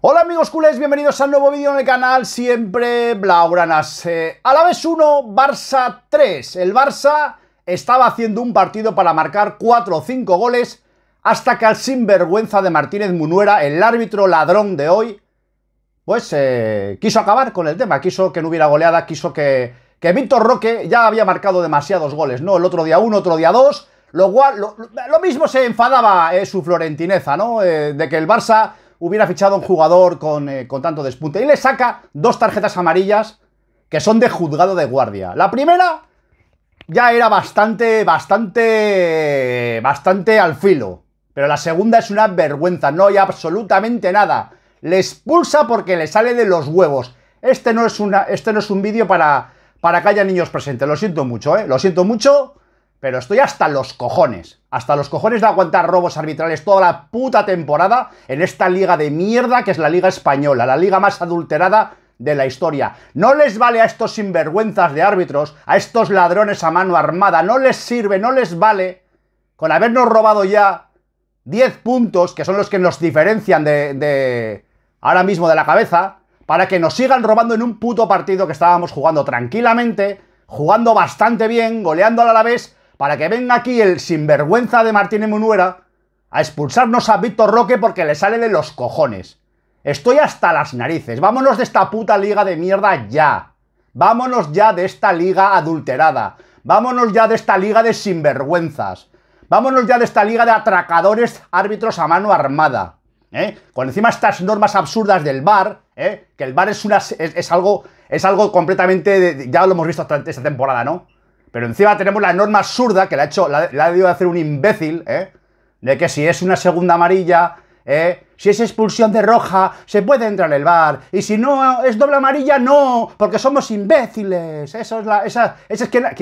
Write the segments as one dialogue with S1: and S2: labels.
S1: Hola amigos culés, bienvenidos a un nuevo vídeo en el canal, siempre Blaugranas. Eh, a la vez uno, Barça 3. El Barça estaba haciendo un partido para marcar 4 o 5 goles hasta que al sinvergüenza de Martínez Munuera, el árbitro ladrón de hoy, pues eh, quiso acabar con el tema, quiso que no hubiera goleada, quiso que, que Víctor Roque ya había marcado demasiados goles, ¿no? El otro día uno, otro día dos, lo, lo, mismo se enfadaba eh, su florentineza, ¿no? de que el Barça hubiera fichado un jugador con, eh, con tanto despunte. Y le saca dos tarjetas amarillas que son de juzgado de guardia. La primera ya era bastante, bastante, bastante al filo. Pero la segunda es una vergüenza, no hay absolutamente nada. Le expulsa porque le sale de los huevos. Este no es, una, este no es un vídeo para, para que haya niños presentes, lo siento mucho, ¿eh? Lo siento mucho, pero estoy hasta los cojones. Hasta los cojones de aguantar robos arbitrales toda la puta temporada en esta liga de mierda que es la liga española, la liga más adulterada de la historia. No les vale a estos sinvergüenzas de árbitros, a estos ladrones a mano armada, no les sirve, no les vale con habernos robado ya 10 puntos, que son los que nos diferencian de, ahora mismo de la cabeza, para que nos sigan robando en un puto partido que estábamos jugando tranquilamente, jugando bastante bien, goleando a la vez para que venga aquí el sinvergüenza de Martínez Munuera a expulsarnos a Víctor Roque porque le sale de los cojones. Estoy hasta las narices. Vámonos de esta puta liga de mierda ya. Vámonos ya de esta liga adulterada. Vámonos ya de esta liga de sinvergüenzas. Vámonos ya de esta liga de atracadores árbitros a mano armada. ¿eh? Con encima estas normas absurdas del bar, ¿eh? que el bar es, una, algo, es algo completamente... ya lo hemos visto durante esta temporada, ¿no? Pero encima tenemos la norma absurda que la ha hecho, la, ha debido hacer un imbécil, ¿eh? De que si es una segunda amarilla, ¿eh? Si es expulsión de roja, se puede entrar en el bar. Y si no es doble amarilla, no, porque somos imbéciles. Esos es la. Esa,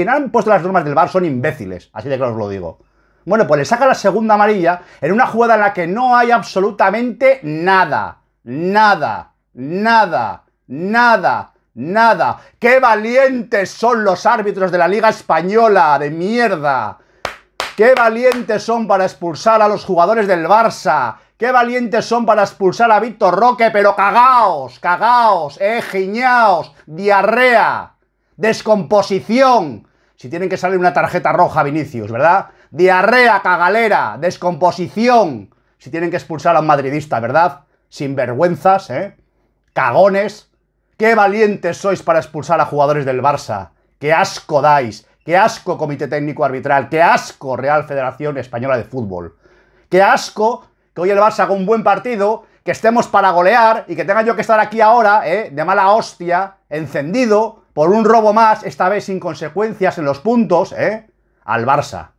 S1: han puesto las normas del bar son imbéciles. Así de claro os lo digo. Bueno, pues le saca la segunda amarilla en una jugada en la que no hay absolutamente nada. Nada. Nada. Nada nada. ¡Qué valientes son los árbitros de la Liga Española! ¡De mierda! ¡Qué valientes son para expulsar a los jugadores del Barça! ¡Qué valientes son para expulsar a Víctor Roque! ¡Pero cagaos! ¡Cagaos! ¡Eh, giñaos! ¡Diarrea! ¡Descomposición! Si tienen que salir una tarjeta roja, Vinicius, ¿verdad? Diarrea, cagalera, descomposición. Si tienen que expulsar a un madridista, ¿verdad? Sin vergüenzas, ¿eh? Cagones. Qué valientes sois para expulsar a jugadores del Barça. Qué asco dais. Qué asco Comité Técnico Arbitral. Qué asco Real Federación Española de Fútbol. Qué asco que hoy el Barça haga un buen partido, que estemos para golear y que tenga yo que estar aquí ahora, ¿eh? de mala hostia, encendido, por un robo más, esta vez sin consecuencias en los puntos, ¿eh? al Barça.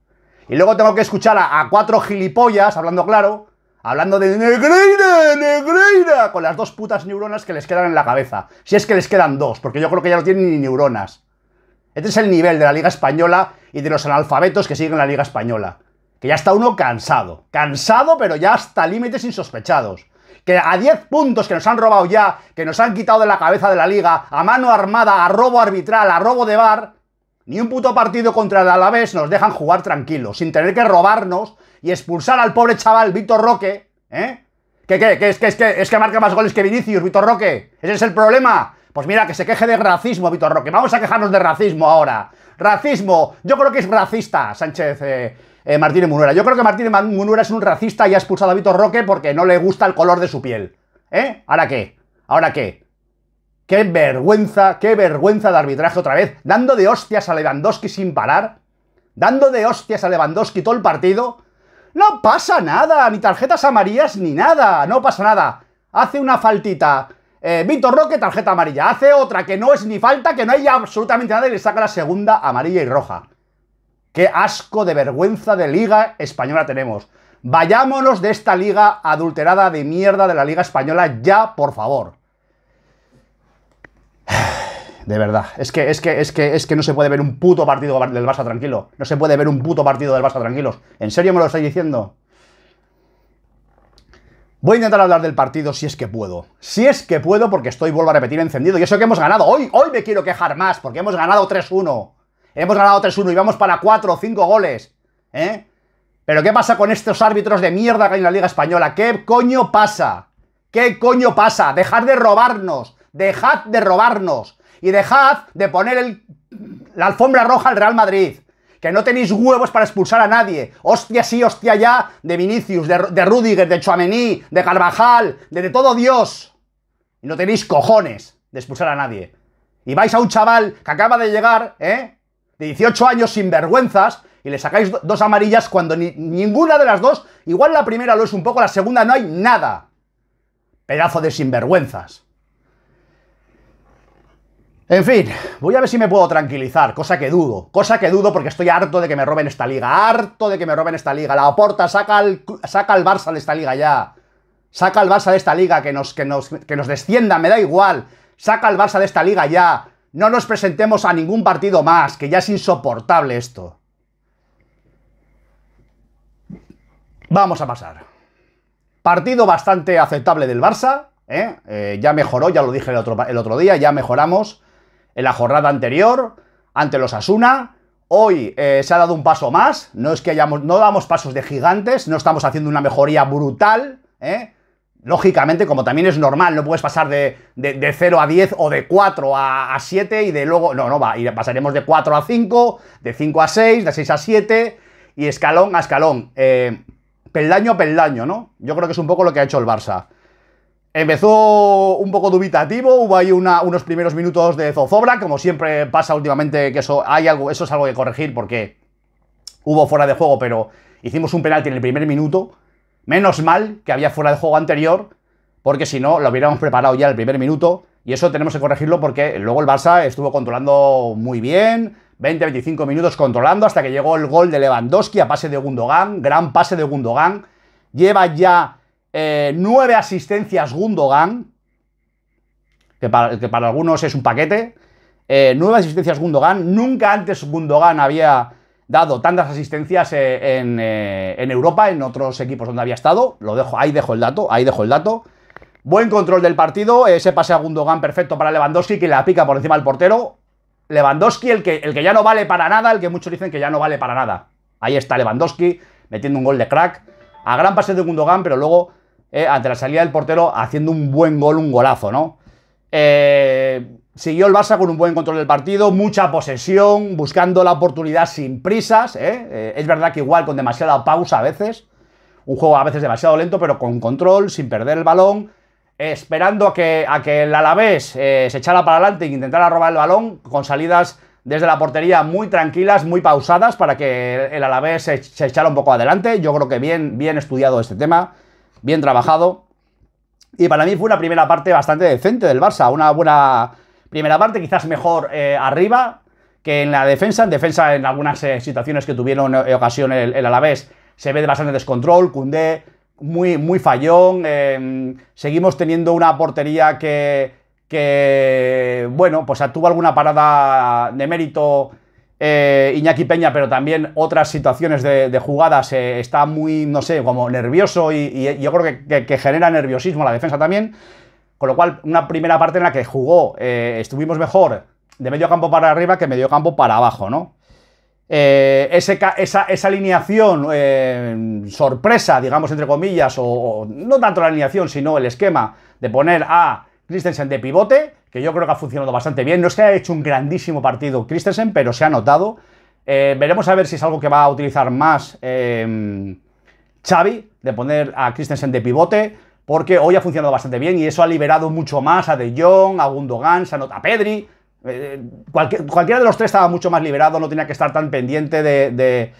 S1: Y luego tengo que escuchar a cuatro gilipollas, hablando claro, hablando de Negreira, Negreira, con las dos putas neuronas que les quedan en la cabeza. Si es que les quedan dos, porque yo creo que ya no tienen ni neuronas. Este es el nivel de la Liga Española y de los analfabetos que siguen la Liga Española. Que ya está uno cansado. Cansado, pero ya hasta límites insospechados. Que a 10 puntos que nos han robado ya, que nos han quitado de la cabeza de la liga, a mano armada, a robo arbitral, a robo de bar, ni un puto partido contra el Alavés nos dejan jugar tranquilos, sin tener que robarnos y expulsar al pobre chaval Víctor Roque, ¿eh? ¿Qué, qué, qué, es, que, es, que, es que marca más goles que Vinicius, Víctor Roque. Ese es el problema. Pues mira, que se queje de racismo, Víctor Roque. Vamos a quejarnos de racismo ahora. Racismo. Yo creo que es racista, Sánchez eh, eh, Martínez Munura! Yo creo que Martínez Munura es un racista y ha expulsado a Víctor Roque porque no le gusta el color de su piel. ¿Eh? ¿Ahora qué? ¿Ahora qué? Qué vergüenza, qué vergüenza de arbitraje otra vez. Dando de hostias a Lewandowski sin parar. Dando de hostias a Lewandowski todo el partido. No pasa nada, ni tarjetas amarillas ni nada, no pasa nada. Hace una faltita. Eh, Víctor Roque, tarjeta amarilla. Hace otra que no es ni falta, que no hay absolutamente nada y le saca la segunda amarilla y roja. Qué asco de vergüenza de liga española tenemos. Vayámonos de esta liga adulterada de mierda de la liga española ya, por favor de verdad. Es que, es que, es que, es que no se puede ver un puto partido del Barça tranquilo. No se puede ver un puto partido del Barça tranquilos. ¿En serio me lo estáis diciendo? Voy a intentar hablar del partido si es que puedo. Si es que puedo, porque estoy, vuelvo a repetir, encendido. Y eso que hemos ganado. Hoy, hoy me quiero quejar más, porque hemos ganado 3-1. Hemos ganado 3-1 y vamos para 4 o 5 goles. ¿Eh? Pero ¿qué pasa con estos árbitros de mierda que hay en la Liga Española? ¿Qué coño pasa? ¿Qué coño pasa? Dejad de robarnos. Dejad de robarnos y dejad de poner la alfombra roja al Real Madrid. Que no tenéis huevos para expulsar a nadie. Hostia sí, hostia ya, de Vinicius, de, de Rudiger, de Chouameni, de Carvajal, de, todo Dios. Y no tenéis cojones de expulsar a nadie. Y vais a un chaval que acaba de llegar, ¿eh? De 18 años sinvergüenzas, y le sacáis dos amarillas cuando ninguna de las dos, igual la primera lo es un poco, la segunda no hay nada. Pedazo de sinvergüenzas. En fin, voy a ver si me puedo tranquilizar, cosa que dudo, cosa que dudo porque estoy harto de que me roben esta liga, harto de que me roben esta liga. La Oporta saca al, saca Barça de esta liga ya. Saca al Barça de esta liga, que nos, que, nos, descienda, me da igual. Saca al Barça de esta liga ya. No nos presentemos a ningún partido más, que ya es insoportable esto. Vamos a pasar. Partido bastante aceptable del Barça, ¿eh? eh ya mejoró, ya lo dije el otro, el otro día, ya mejoramos en la jornada anterior ante los Asuna. Hoy eh, se ha dado un paso más, no es que hayamos, no damos pasos de gigantes, no estamos haciendo una mejoría brutal, ¿eh? lógicamente, como también es normal, no puedes pasar de, 0 a 10 o de 4 a, 7 y de luego, no, no va, y pasaremos de 4 a 5, de 5 a 6, de 6 a 7 y escalón a escalón, eh, peldaño a peldaño, ¿no? Yo creo que es un poco lo que ha hecho el Barça. Empezó un poco dubitativo, hubo ahí unos primeros minutos de zozobra, como siempre pasa últimamente que eso, hay algo, eso es algo que corregir porque hubo fuera de juego, pero hicimos un penalti en el primer minuto. Menos mal que había fuera de juego anterior, porque si no, lo hubiéramos preparado ya el primer minuto. Y eso tenemos que corregirlo porque luego el Barça estuvo controlando muy bien, 20-25 minutos controlando hasta que llegó el gol de Lewandowski a pase de Gundogan, gran pase de Gundogan. Lleva ya eh, nueve asistencias Gundogan, que para, que para, algunos es un paquete, eh, nueve asistencias Gundogan, nunca antes Gundogan había dado tantas asistencias eh, eh, en, Europa, en otros equipos donde había estado, lo dejo, ahí dejo el dato, ahí dejo el dato. Buen control del partido, ese pase a Gundogan perfecto para Lewandowski, que la pica por encima del portero. Lewandowski, el que, el que ya no vale para nada, el que muchos dicen que ya no vale para nada. Ahí está Lewandowski metiendo un gol de crack. A gran pase de Gundogan, pero luego eh, ante la salida del portero haciendo un buen gol, un golazo, ¿no? Eh, siguió el Barça con un buen control del partido, mucha posesión, buscando la oportunidad sin prisas. ¿eh? es verdad que igual con demasiada pausa a veces, un juego a veces demasiado lento, pero con control, sin perder el balón, esperando a que, el Alavés se echara para adelante e intentara robar el balón, con salidas desde la portería muy tranquilas, muy pausadas, para que el Alavés se, se echara un poco adelante. Yo creo que bien, bien estudiado este tema bien trabajado. Y para mí fue una primera parte bastante decente del Barça, una buena primera parte, quizás mejor eh, arriba que en la defensa. En defensa, en algunas eh, situaciones que tuvieron eh, ocasión el, Alavés, se ve de bastante descontrol, Cundé muy, muy fallón, em, seguimos teniendo una portería que, que, bueno, pues tuvo alguna parada de mérito eh, Iñaki Peña, pero también otras situaciones de, jugadas, eh, está muy, no sé, como nervioso y, eh, yo creo que, genera nerviosismo la defensa también. Con lo cual, una primera parte en la que jugó, estuvimos mejor de medio campo para arriba que medio campo para abajo, ¿no? esa, alineación sorpresa, digamos, entre comillas, o no tanto la alineación, sino el esquema de poner a Christensen de pivote, que yo creo que ha funcionado bastante bien. No es que haya hecho un grandísimo partido Christensen, pero se ha notado. Eh, veremos a ver si es algo que va a utilizar más em, Xavi, de poner a Christensen de pivote, porque hoy ha funcionado bastante bien y eso ha liberado mucho más a De Jong, a Gundogan, a Pedri. Eh, eh, cualquier, cualquiera de los tres estaba mucho más liberado, no tenía que estar tan pendiente del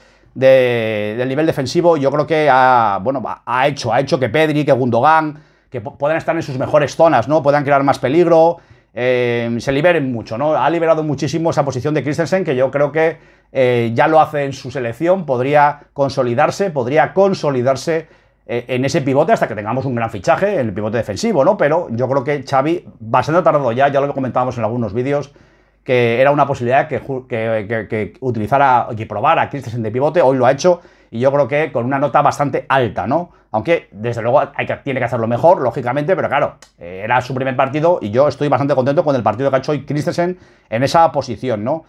S1: nivel defensivo, yo creo que ha, bueno, ha hecho, ha hecho que Pedri, que Gundogan, que puedan estar en sus mejores zonas, ¿no? Puedan crear más peligro, eh, se liberen mucho, ¿no? Ha liberado muchísimo esa posición de Christensen, que yo creo que eh, ya lo hace en su selección, podría consolidarse, podría consolidarse eh, en ese pivote hasta que tengamos un gran fichaje en el pivote defensivo, ¿no? Pero yo creo que Xavi, bastante tardado ya, ya lo comentábamos en algunos vídeos, que era una posibilidad que, que, que utilizara, y probara Christensen de pivote, hoy lo ha hecho, y yo creo que con una nota bastante alta, ¿no? Aunque, desde luego, hay que, tiene que hacerlo mejor, lógicamente, pero claro, eh, era su primer partido y yo estoy bastante contento con el partido que ha hecho hoy Christensen en esa posición, ¿no?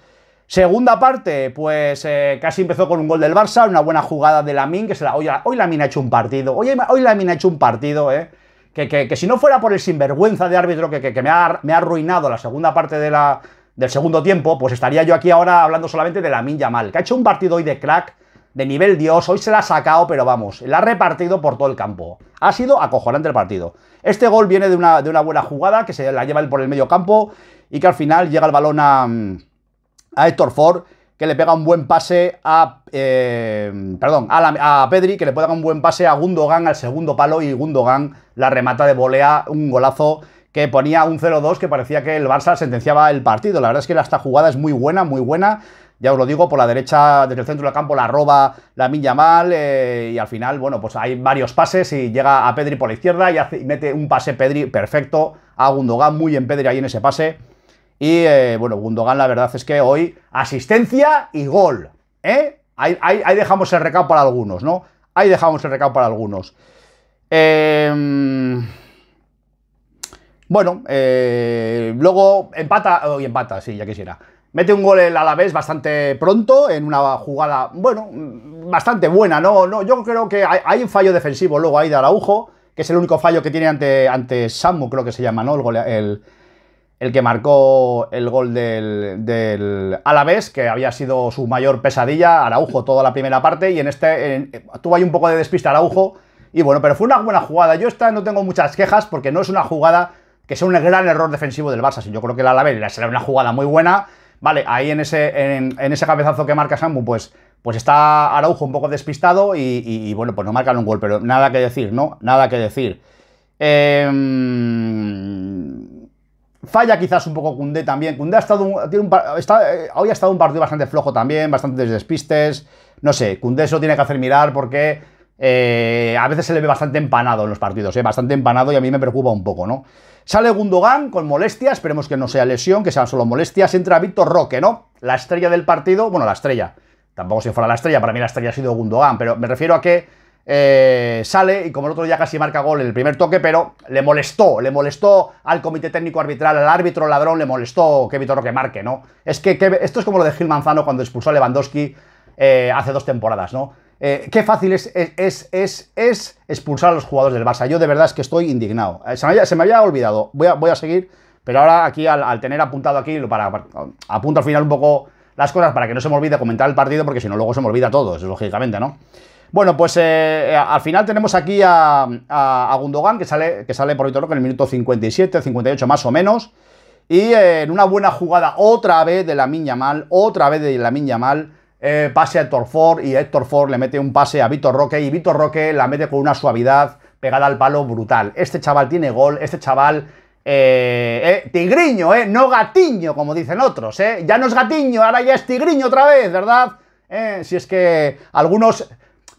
S1: Segunda parte, pues eh, casi empezó con un gol del Barça, una buena jugada de Lamin, que se la, hoy, hoy Lamin ha hecho un partido, hoy, hoy Lamin ha hecho un partido, ¿eh? Que, si no fuera por el sinvergüenza de árbitro que, que me, ha, arruinado la segunda parte de la, del segundo tiempo, pues estaría yo aquí ahora hablando solamente de Lamin Yamal, que ha hecho un partido hoy de crack, de nivel Dios, hoy se la ha sacado, pero vamos, la ha repartido por todo el campo. Ha sido acojonante el partido. Este gol viene de una, buena jugada, que se la lleva él por el medio campo, y que al final llega el balón a, a Héctor Ford, que le pega un buen pase a... Eh, perdón, a, a, Pedri, que le pega un buen pase a Gundogan al segundo palo, y Gundogan la remata de volea, un golazo que ponía un 0-2 que parecía que el Barça sentenciaba el partido. La verdad es que esta jugada es muy buena, muy buena. Ya os lo digo, por la derecha, desde el centro del campo, la roba la milla Mal eh, y al final, bueno, pues hay varios pases y llega a Pedri por la izquierda y, mete un pase Pedri perfecto a Gundogan, muy en Pedri ahí en ese pase. Y eh, bueno, Gundogan la verdad es que hoy asistencia y gol. ¿eh? Ahí, dejamos el recado para algunos, ¿no? Ahí dejamos el recado para algunos. Eh... Bueno, eh, luego empata, o oh, empata, sí, ya quisiera. Mete un gol el Alavés bastante pronto, en una jugada, bueno, mm, bastante buena, ¿no? no yo creo que hay, un fallo defensivo luego ahí de Araujo, que es el único fallo que tiene ante, ante Samu, creo que se llama, ¿no? El, el, que marcó el gol del, del, Alavés, que había sido su mayor pesadilla, Araujo toda la primera parte, y en este tuvo ahí un poco de despista Araujo, y bueno, pero fue una buena jugada. Yo esta no tengo muchas quejas porque no es una jugada que sea un gran error defensivo del Barça. Si yo creo que la Alavés será una jugada muy buena, vale, ahí en ese, en, ese cabezazo que marca Sambu, pues, pues está Araujo un poco despistado y, bueno, pues no marcan un gol, pero nada que decir, ¿no? Nada que decir. Em, falla quizás un poco Cundé también. Cundé ha estado un, eh, hoy ha estado un partido bastante flojo también, bastantes despistes. No sé, Cundé eso tiene que hacer mirar porque eh, a veces se le ve bastante empanado en los partidos, eh, bastante empanado y a mí me preocupa un poco, ¿no? Sale Gundogan con molestias, esperemos que no sea lesión, que sean solo molestias. Entra Víctor Roque, ¿no? La estrella del partido, bueno, la estrella, tampoco si fuera la estrella, para mí la estrella ha sido Gundogan, pero me refiero a que eh, sale y como el otro ya casi marca gol en el primer toque, pero le molestó, le molestó al comité técnico arbitral, al árbitro ladrón, le molestó que Víctor Roque marque, ¿no? Es que, esto es como lo de Gil Manzano cuando expulsó a Lewandowski eh, hace dos temporadas, ¿no? Eh, qué fácil es, es, expulsar a los jugadores del Barça. Yo de verdad es que estoy indignado. Eh, se me había, olvidado. Voy a, voy a, seguir, pero ahora aquí al, tener apuntado aquí, para, apunto al final un poco las cosas para que no se me olvide comentar el partido, porque si no luego se me olvida todo, eso, lógicamente, ¿no? Bueno, pues eh, al final tenemos aquí a, Gundogan, que sale, que sale por con en el minuto 57, 58 más o menos. Y en una buena jugada otra vez de la Miña Mal, otra vez de la Minya Mal, eh, pase a Héctor Ford y Héctor Ford le mete un pase a Vitor Roque y Vitor Roque la mete con una suavidad pegada al palo brutal. Este chaval tiene gol, este chaval... Eh, eh, tigriño, ¿eh? No gatiño, como dicen otros, ¿eh? Ya no es gatiño, ahora ya es tigriño otra vez, ¿verdad? Eh, si es que algunos,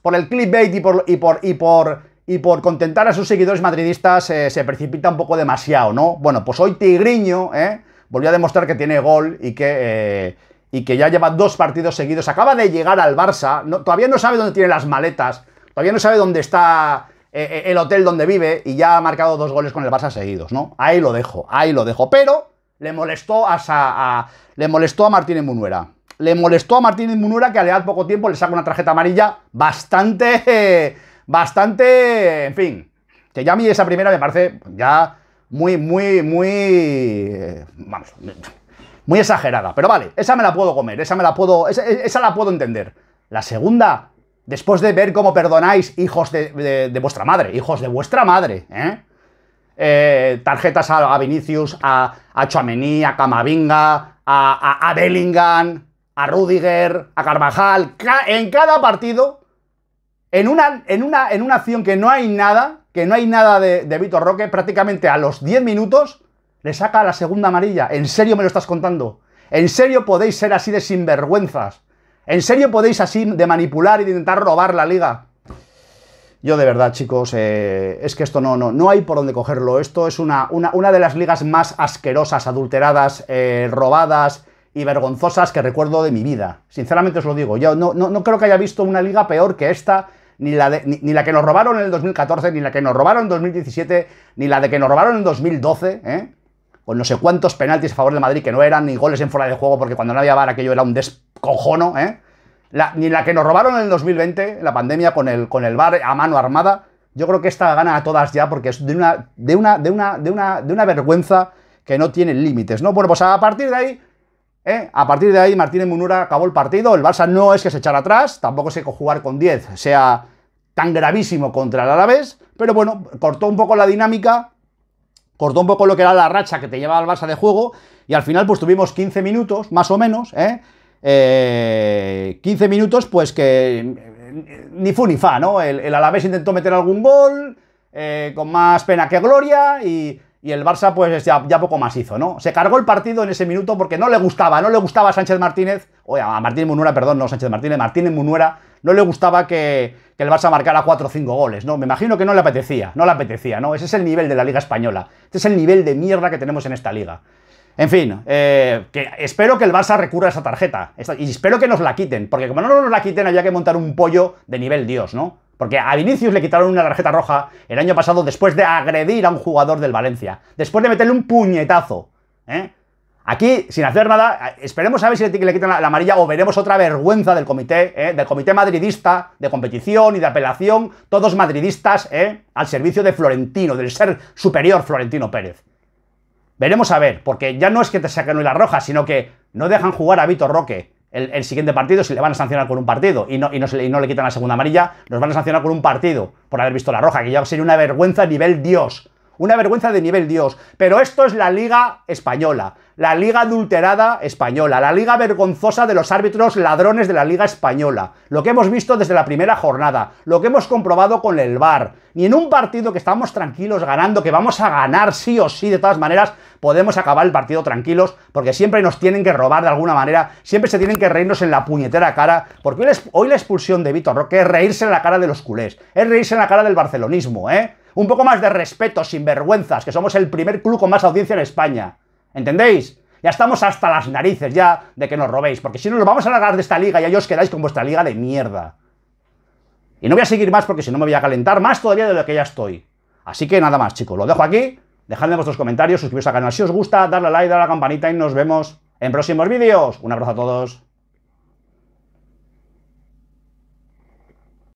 S1: por el clickbait y por, y por, y por, y por contentar a sus seguidores madridistas, eh, se precipita un poco demasiado, ¿no? Bueno, pues hoy tigriño, ¿eh? Volvió a demostrar que tiene gol y que y que ya lleva dos partidos seguidos, acaba de llegar al Barça, todavía no sabe dónde tiene las maletas, todavía no sabe dónde está eh, eh, el hotel donde vive y ya ha marcado dos goles con el Barça seguidos, ¿no? Ahí lo dejo, ahí lo dejo, pero le molestó a, le molestó a Martínez Munuera. Le molestó a Martínez Munuera que al edad poco tiempo le saca una tarjeta amarilla bastante, bastante, en fin, que ya a mí esa primera me parece ya muy, muy, muy, eh, vamos, muy exagerada. Pero vale, esa me la puedo comer, esa me la puedo. Esa, la puedo entender. La segunda, después de ver cómo perdonáis hijos de, vuestra madre, hijos de vuestra madre, ¿eh? eh tarjetas a, Vinicius, a, a a Camavinga, a, a, a Bellingham, a Rudiger, a Carvajal, en cada partido, en una, en, una, en una acción que no hay nada, que no hay nada de, de Vitor Roque, prácticamente a los 10 minutos le saca la segunda amarilla. ¿En serio me lo estás contando? ¿En serio podéis ser así de sinvergüenzas? ¿En serio podéis así de manipular y de intentar robar la liga? Yo de verdad, chicos, eh, es que esto no, no, no hay por dónde cogerlo. Esto es una, una, una de las ligas más asquerosas, adulteradas, eh, robadas y vergonzosas que recuerdo de mi vida. Sinceramente os lo digo. Yo no, no, creo que haya visto una liga peor que esta, ni la, de, ni la, que nos robaron en el 2014, ni la que nos robaron en 2017, ni la de que nos robaron en 2012, ¿eh? con no sé cuántos penaltis a favor de Madrid que no eran, ni goles en fuera de juego, porque cuando no había VAR aquello era un descojono, ¿eh? ni la que nos robaron en el 2020, la pandemia, con el, con el VAR a mano armada, yo creo que esta gana a todas ya, porque es de una, de una, de una, de una, vergüenza que no tiene límites, ¿no? Bueno, pues a partir de ahí, ¿eh? a partir de ahí Martínez Munura acabó el partido, el Barça no es que se echara atrás, tampoco es que jugar con 10 sea tan gravísimo contra el Alavés, pero bueno, cortó un poco la dinámica cortó un poco lo que era la racha que te llevaba al Barça de juego, y al final pues tuvimos 15 minutos, más o menos, ¿eh? eh 15 minutos pues que eh, ni fu ni fa, ¿no? El, Alavés intentó meter algún gol, eh, con más pena que gloria, y, y el Barça pues ya, poco más hizo, ¿no? Se cargó el partido en ese minuto porque no le gustaba, no le gustaba a Sánchez Martínez, o a Martín Munuera, perdón, no Sánchez Martínez, Martínez Munuera, no le gustaba que, el Barça marcara 4 o 5 goles, ¿no? Me imagino que no le apetecía, no le apetecía, ¿no? Ese es el nivel de la Liga Española, este es el nivel de mierda que tenemos en esta liga. En fin, eh, que espero que el Barça recurra a esa tarjeta. y espero que nos la quiten, porque como no nos la quiten, había que montar un pollo de nivel Dios, ¿no? Porque a Vinicius le quitaron una tarjeta roja el año pasado después de agredir a un jugador del Valencia, después de meterle un puñetazo, ¿eh? Aquí, sin hacer nada, eh, esperemos a ver si le, quitan la, amarilla o veremos otra vergüenza del comité, eh, del comité madridista de competición y de apelación, todos madridistas eh, al servicio de Florentino, del ser superior Florentino Pérez. Veremos a ver, porque ya no es que te saquen hoy la roja, sino que no dejan jugar a Vitor Roque el, siguiente partido, si le van a sancionar con un partido y no, y, no, y no le quitan la segunda amarilla, nos van a sancionar con un partido por haber visto la roja, que ya sería una vergüenza a nivel Dios. Una vergüenza de nivel Dios. Pero esto es la liga española, la liga adulterada española, la liga vergonzosa de los árbitros ladrones de la liga española. Lo que hemos visto desde la primera jornada, lo que hemos comprobado con el VAR. Ni en un partido que estamos tranquilos ganando, que vamos a ganar sí o sí de todas maneras, podemos acabar el partido tranquilos, porque siempre nos tienen que robar de alguna manera, siempre se tienen que reírnos en la puñetera cara, porque hoy, la expulsión de Vitor Roque es reírse en la cara de los culés, es reírse en la cara del barcelonismo, ¿eh? Un poco más de respeto, sinvergüenzas, que somos el primer club con más audiencia en España. ¿Entendéis? Ya estamos hasta las narices ya de que nos robéis, porque si no nos vamos a largar de esta liga y ahí os quedáis con vuestra liga de mierda. Y no voy a seguir más porque si no me voy a calentar más todavía de lo que ya estoy. Así que nada más, chicos, lo dejo aquí. Dejadme vuestros comentarios, suscribiros al canal si os gusta, darle a like, dadle a la campanita y nos vemos en próximos vídeos. Un abrazo a todos.